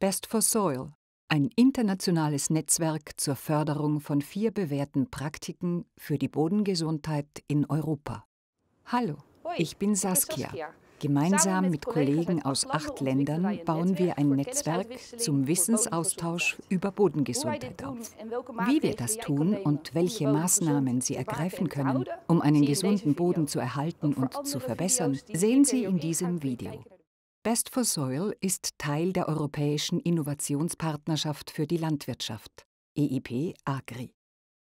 Best for Soil, ein internationales Netzwerk zur Förderung von vier bewährten Praktiken für die Bodengesundheit in Europa. Hallo, ich bin Saskia. Gemeinsam mit Kollegen aus acht Ländern bauen wir ein Netzwerk zum Wissensaustausch über Bodengesundheit auf. Wie wir das tun und welche Maßnahmen Sie ergreifen können, um einen gesunden Boden zu erhalten und zu verbessern, sehen Sie in diesem Video. Best for Soil ist Teil der Europäischen Innovationspartnerschaft für die Landwirtschaft, EIP Agri.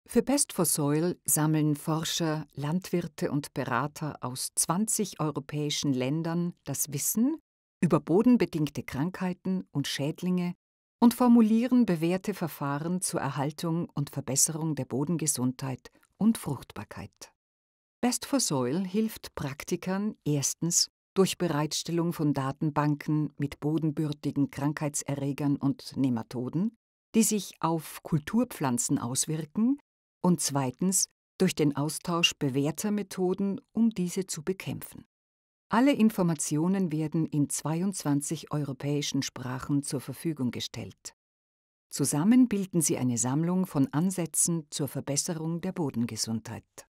Für Best for Soil sammeln Forscher, Landwirte und Berater aus 20 europäischen Ländern das Wissen über bodenbedingte Krankheiten und Schädlinge und formulieren bewährte Verfahren zur Erhaltung und Verbesserung der Bodengesundheit und Fruchtbarkeit. Best for Soil hilft Praktikern erstens durch Bereitstellung von Datenbanken mit bodenbürtigen Krankheitserregern und Nematoden, die sich auf Kulturpflanzen auswirken, und zweitens durch den Austausch bewährter Methoden, um diese zu bekämpfen. Alle Informationen werden in 22 europäischen Sprachen zur Verfügung gestellt. Zusammen bilden sie eine Sammlung von Ansätzen zur Verbesserung der Bodengesundheit.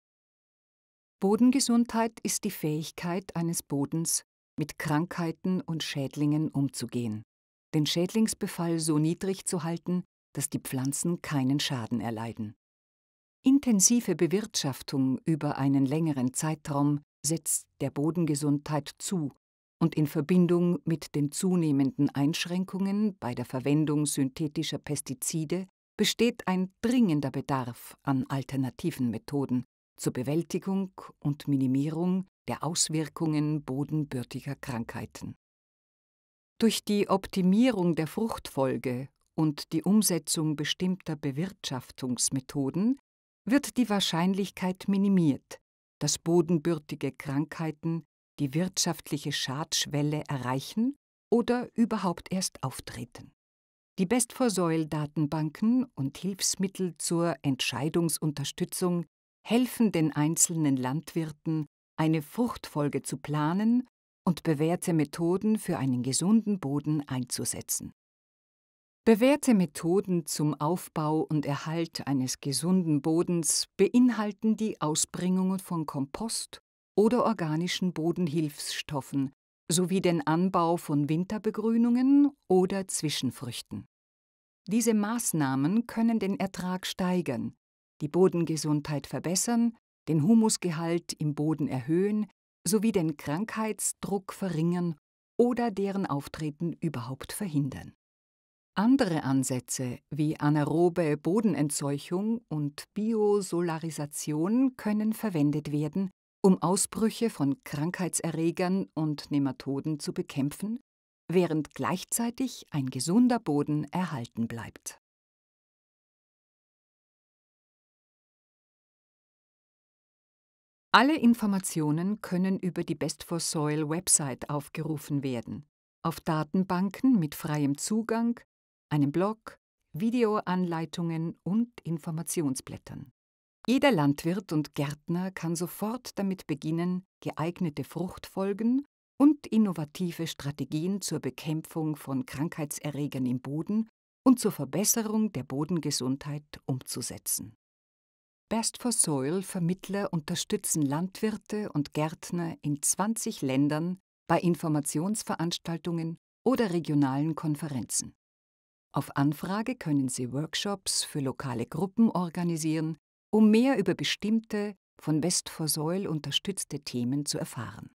Bodengesundheit ist die Fähigkeit eines Bodens, mit Krankheiten und Schädlingen umzugehen, den Schädlingsbefall so niedrig zu halten, dass die Pflanzen keinen Schaden erleiden. Intensive Bewirtschaftung über einen längeren Zeitraum setzt der Bodengesundheit zu und in Verbindung mit den zunehmenden Einschränkungen bei der Verwendung synthetischer Pestizide besteht ein dringender Bedarf an alternativen Methoden, zur Bewältigung und Minimierung der Auswirkungen bodenbürtiger Krankheiten. Durch die Optimierung der Fruchtfolge und die Umsetzung bestimmter Bewirtschaftungsmethoden wird die Wahrscheinlichkeit minimiert, dass bodenbürtige Krankheiten die wirtschaftliche Schadschwelle erreichen oder überhaupt erst auftreten. Die Best for Soil Datenbanken und Hilfsmittel zur Entscheidungsunterstützung helfen den einzelnen Landwirten, eine Fruchtfolge zu planen und bewährte Methoden für einen gesunden Boden einzusetzen. Bewährte Methoden zum Aufbau und Erhalt eines gesunden Bodens beinhalten die Ausbringung von Kompost oder organischen Bodenhilfsstoffen sowie den Anbau von Winterbegrünungen oder Zwischenfrüchten. Diese Maßnahmen können den Ertrag steigern, die Bodengesundheit verbessern, den Humusgehalt im Boden erhöhen sowie den Krankheitsdruck verringern oder deren Auftreten überhaupt verhindern. Andere Ansätze wie anaerobe Bodenentseuchung und Biosolarisation können verwendet werden, um Ausbrüche von Krankheitserregern und Nematoden zu bekämpfen, während gleichzeitig ein gesunder Boden erhalten bleibt. Alle Informationen können über die Best for Soil Website aufgerufen werden, auf Datenbanken mit freiem Zugang, einem Blog, Videoanleitungen und Informationsblättern. Jeder Landwirt und Gärtner kann sofort damit beginnen, geeignete Fruchtfolgen und innovative Strategien zur Bekämpfung von Krankheitserregern im Boden und zur Verbesserung der Bodengesundheit umzusetzen. Best for Soil Vermittler unterstützen Landwirte und Gärtner in 20 Ländern bei Informationsveranstaltungen oder regionalen Konferenzen. Auf Anfrage können Sie Workshops für lokale Gruppen organisieren, um mehr über bestimmte, von Best for Soil unterstützte Themen zu erfahren